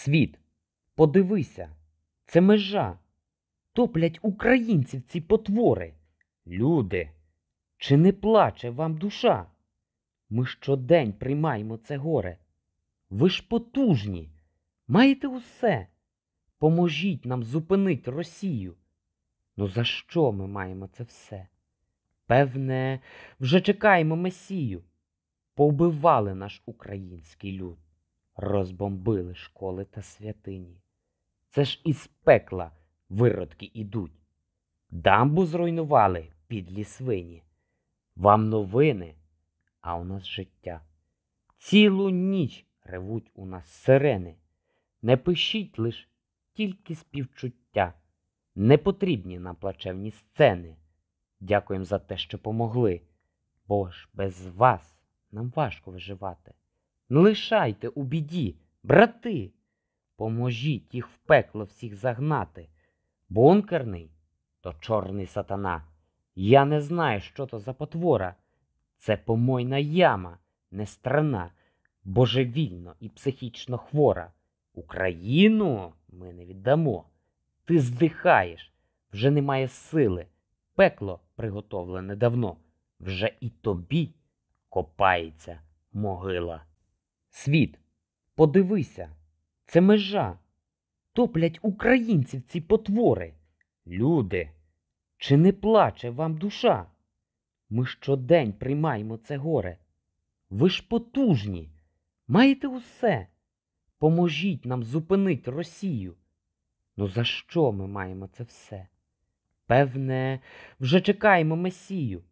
Світ, подивися, це межа. Топлять українців ці потвори. Люди, чи не плаче вам душа? Ми щодень приймаємо це горе. Ви ж потужні, маєте усе. Поможіть нам зупинити Росію. Ну за що ми маємо це все? Певне, вже чекаємо Месію. Повбивали наш український люд розбомбили школи та святині. Це ж із пекла виродки ідуть. Дамбу зруйнували підлі свині. Вам новини, а у нас життя. Цілу ніч ревуть у нас сирени. Не пишіть лиш тільки співчуття. Не потрібні нам плачевні сцени. Дякуємо за те, що помогли. Бо ж без вас нам важко виживати. Не лишайте у біді, брати, поможіть їх в пекло всіх загнати. Бункерний то чорний сатана. Я не знаю, що то за потвора. Це помойна яма, не страна, божевільно і психічно хвора. Україну ми не віддамо. Ти здихаєш, вже немає сили. Пекло приготовлене давно, вже і тобі копається могила. Світ, подивися, це межа. Топлять українців ці потвори. Люди, чи не плаче вам душа? Ми щодень приймаємо це горе. Ви ж потужні, маєте усе. Поможіть нам зупинити Росію. Ну за що ми маємо це все? Певне, вже чекаємо Месію.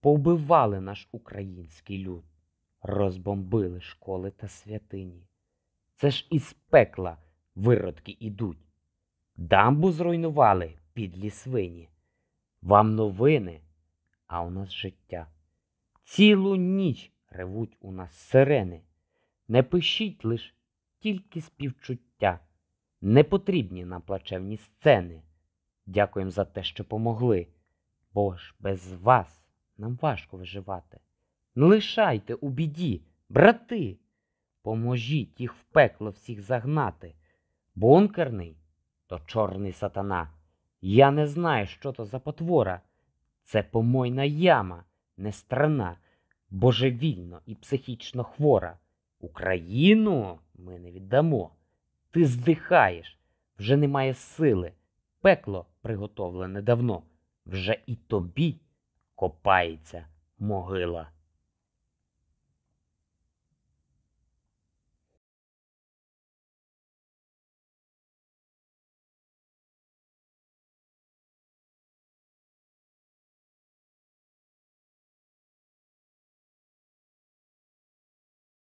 Повбивали наш український люд розбомбили школи та святині. Це ж із пекла виродки ідуть. Дамбу зруйнували підлі свині. Вам новини, а у нас життя. Цілу ніч ревуть у нас сирени. Не пишіть лиш тільки співчуття. Не потрібні нам плачевні сцени. Дякуємо за те, що помогли. Бо ж без вас нам важко виживати. Не лишайте у біді, брати, поможіть їх в пекло всіх загнати. Бункерний то чорний сатана. Я не знаю, що то за потвора. Це помойна яма, не страна, божевільно і психічно хвора. Україну ми не віддамо. Ти здихаєш, вже немає сили. Пекло приготовлене давно, вже і тобі копається могила.